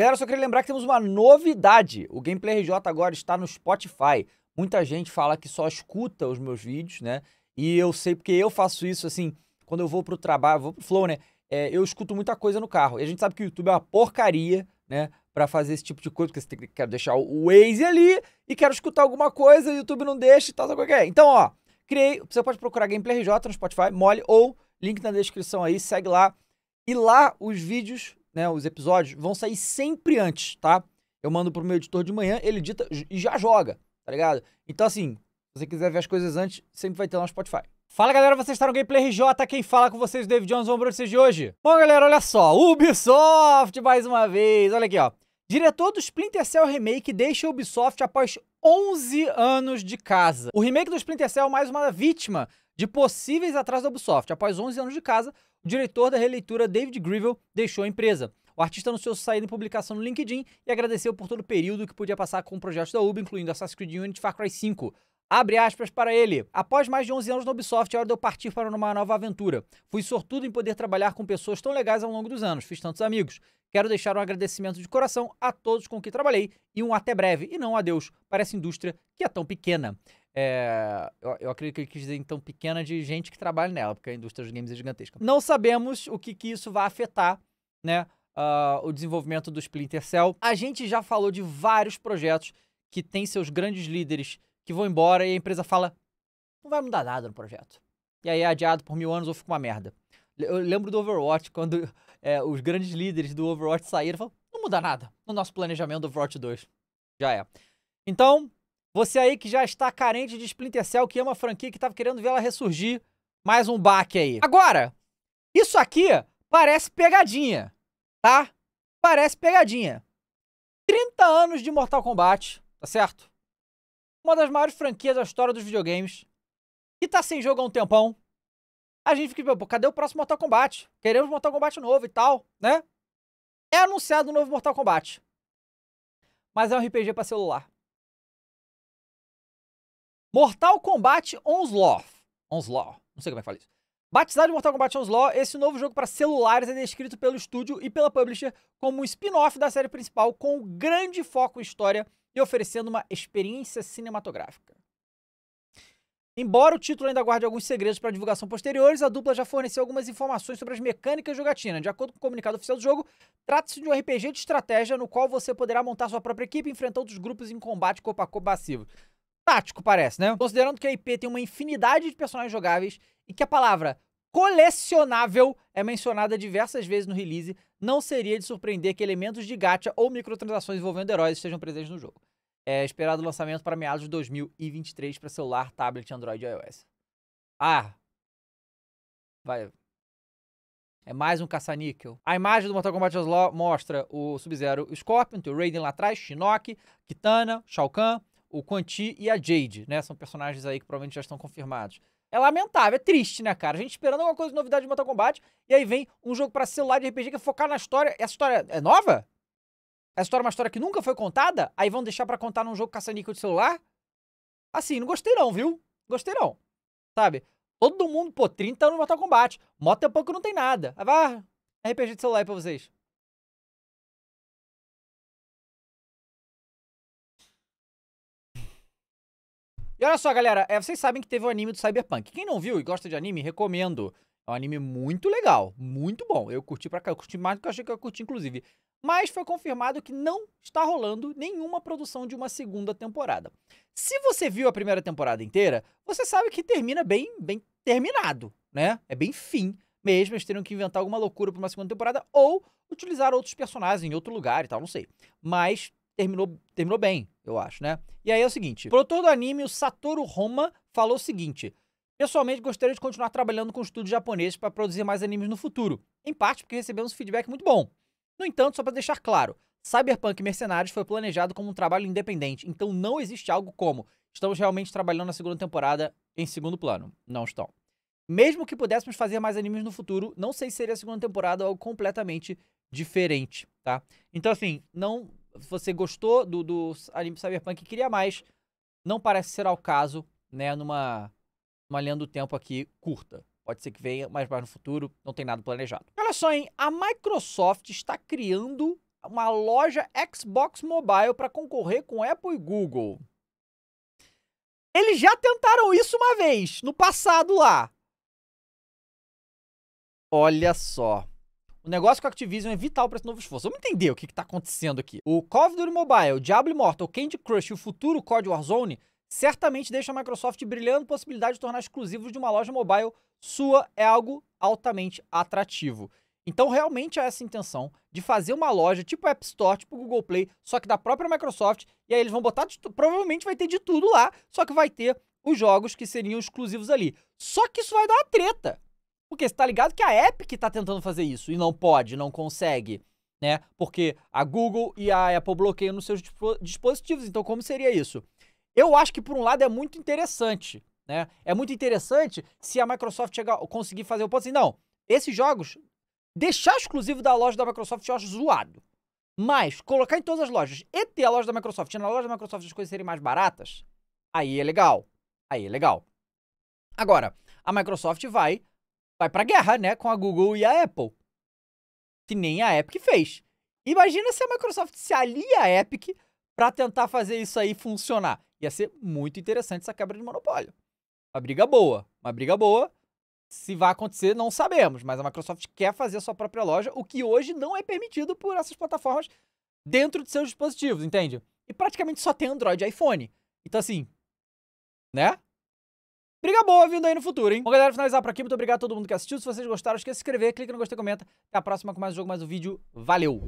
Galera, só queria lembrar que temos uma novidade. O Gameplay RJ agora está no Spotify. Muita gente fala que só escuta os meus vídeos, né? E eu sei porque eu faço isso assim, quando eu vou pro trabalho, vou pro flow, né? É, eu escuto muita coisa no carro. E a gente sabe que o YouTube é uma porcaria, né? Pra fazer esse tipo de coisa, porque você tem que quer deixar o Waze ali e quero escutar alguma coisa, o YouTube não deixa e tal, sabe o que é? Então, ó, criei. Você pode procurar Gameplay RJ no Spotify, mole, ou link na descrição aí, segue lá. E lá os vídeos né, os episódios, vão sair sempre antes, tá? Eu mando pro meu editor de manhã, ele edita e já joga, tá ligado? Então, assim, se você quiser ver as coisas antes, sempre vai ter lá no Spotify. Fala galera, vocês estão no Gameplay RJ, quem fala com vocês, David Jones, vamos pra vocês de hoje. Bom galera, olha só, Ubisoft mais uma vez, olha aqui ó. Diretor do Splinter Cell Remake deixa Ubisoft após 11 anos de casa. O remake do Splinter Cell é mais uma vítima de possíveis atrasos da Ubisoft. Após 11 anos de casa, o diretor da releitura David Grivel deixou a empresa. O artista anunciou saída em publicação no LinkedIn e agradeceu por todo o período que podia passar com o projeto da Ubi, incluindo Assassin's Creed Unity e Far Cry 5. Abre aspas para ele. Após mais de 11 anos no Ubisoft, é hora de eu partir para uma nova aventura. Fui sortudo em poder trabalhar com pessoas tão legais ao longo dos anos. Fiz tantos amigos. Quero deixar um agradecimento de coração a todos com quem trabalhei e um até breve e não adeus para essa indústria que é tão pequena. É, eu, eu, acredito que ele quis dizer então pequena de gente que trabalha nela, porque a indústria dos games é gigantesca. Não sabemos o que, que isso vai afetar, né? Uh, o desenvolvimento do Splinter Cell. A gente já falou de vários projetos que têm seus grandes líderes que vão embora e a empresa fala: não vai mudar nada no projeto. E aí é adiado por mil anos ou fica uma merda. Eu lembro do Overwatch, quando é, os grandes líderes do Overwatch saíram e falaram: não muda nada no nosso planejamento do Overwatch 2. Já é. Então, você aí que já está carente de Splinter Cell, que ama é a franquia, que estava querendo ver ela ressurgir, mais um baque aí. Agora, isso aqui parece pegadinha, tá? Parece pegadinha. 30 anos de Mortal Kombat, tá certo? uma das maiores franquias da história dos videogames, que tá sem jogo há um tempão, a gente fica, pô, cadê o próximo Mortal Kombat? Queremos Mortal Kombat novo e tal, né? É anunciado o um novo Mortal Kombat. Mas é um RPG para celular. Mortal Kombat Onslaught. Onslaught, não sei como é que fala isso. Batizado de Mortal Kombat Onslaught, esse novo jogo para celulares é descrito pelo estúdio e pela publisher como um spin-off da série principal com grande foco em história e oferecendo uma experiência cinematográfica. Embora o título ainda guarde alguns segredos para divulgação posteriores, a dupla já forneceu algumas informações sobre as mecânicas jogatina. De acordo com o comunicado oficial do jogo, trata-se de um RPG de estratégia no qual você poderá montar sua própria equipe enfrentando os grupos em combate corpo a corpo passivo. Tático, parece, né? Considerando que a IP tem uma infinidade de personagens jogáveis e que a palavra colecionável é mencionada diversas vezes no release, não seria de surpreender que elementos de gacha ou microtransações envolvendo heróis estejam presentes no jogo. É esperado o lançamento para meados de 2023 para celular, tablet, Android e iOS. Ah! Vai. É mais um caça-níquel. A imagem do Mortal Kombat Law mostra o Sub-Zero Scorpion, o Raiden lá atrás, Shinnok, Kitana, Shao Kahn, o Quan Chi e a Jade, né? São personagens aí que provavelmente já estão confirmados. É lamentável, é triste, né, cara? A gente esperando alguma coisa de novidade de Mortal Kombat, e aí vem um jogo para celular de RPG que é focar na história. Essa história é nova? Essa história é uma história que nunca foi contada? Aí vão deixar para contar num jogo caça-níquel de celular? Assim, não gostei não, viu? Gostei não. Sabe? Todo mundo, pô, 30 anos no Mortal Kombat. Moto é não tem nada. Aí vai, RPG de celular aí pra vocês. E olha só, galera, é, vocês sabem que teve o um anime do Cyberpunk. Quem não viu e gosta de anime, recomendo. É um anime muito legal, muito bom. Eu curti pra cá, eu curti mais do que eu achei que eu curti, inclusive. Mas foi confirmado que não está rolando nenhuma produção de uma segunda temporada. Se você viu a primeira temporada inteira, você sabe que termina bem, bem terminado, né? É bem fim mesmo. Eles teriam que inventar alguma loucura pra uma segunda temporada ou utilizar outros personagens em outro lugar e tal, não sei. Mas terminou, terminou bem, eu acho, né? E aí é o seguinte: o produtor do anime, o Satoru Roma, falou o seguinte. Pessoalmente, gostaria de continuar trabalhando com estúdios japoneses para produzir mais animes no futuro, em parte porque recebemos feedback muito bom. No entanto, só para deixar claro, Cyberpunk Mercenários foi planejado como um trabalho independente, então não existe algo como estamos realmente trabalhando na segunda temporada em segundo plano. Não estão. Mesmo que pudéssemos fazer mais animes no futuro, não sei se seria a segunda temporada algo completamente diferente, tá? Então, assim, não você gostou do, do anime Cyberpunk e queria mais, não parece ser ao caso, né, numa, numa linha do tempo aqui curta. Pode ser que venha, mas mais no futuro, não tem nada planejado. Olha só, hein? A Microsoft está criando uma loja Xbox Mobile para concorrer com Apple e Google. Eles já tentaram isso uma vez, no passado lá. Olha só. O negócio com a Activision é vital para esse novo esforço. Vamos entender o que está acontecendo aqui. O Call of Duty Mobile, Diablo Immortal, Candy Crush e o futuro COD Warzone certamente deixam a Microsoft brilhando possibilidade de tornar exclusivos de uma loja mobile sua é algo altamente atrativo. Então, realmente há essa intenção de fazer uma loja tipo App Store, tipo Google Play, só que da própria Microsoft, e aí eles vão botar, provavelmente vai ter de tudo lá, só que vai ter os jogos que seriam exclusivos ali. Só que isso vai dar uma treta, porque você tá ligado que a Epic tá tentando fazer isso e não pode, não consegue, né? Porque a Google e a Apple bloqueiam nos seus dispositivos. Então, como seria isso? Eu acho que, por um lado, é muito interessante, né? É muito interessante se a Microsoft chegar, conseguir fazer o ponto assim, não, esses jogos, deixar exclusivo da loja da Microsoft eu acho zoado. Mas colocar em todas as lojas e ter a loja da Microsoft, e na loja da Microsoft as coisas serem mais baratas, aí é legal. Aí é legal. Agora, a Microsoft vai vai pra guerra, né, com a Google e a Apple. Que nem a Epic fez. Imagina se a Microsoft se alia à Epic para tentar fazer isso aí funcionar. Ia ser muito interessante essa quebra de monopólio. Uma briga boa, uma briga boa. Se vai acontecer, não sabemos, mas a Microsoft quer fazer a sua própria loja, o que hoje não é permitido por essas plataformas dentro de seus dispositivos, entende? E praticamente só tem Android e iPhone. Então, assim, né? Briga boa vindo aí no futuro, hein? Bom, galera, finalizar por aqui. Muito obrigado a todo mundo que assistiu. Se vocês gostaram, esqueça de se inscrever, clica no gostei, comenta. Até a próxima com mais um jogo, mais um vídeo. Valeu!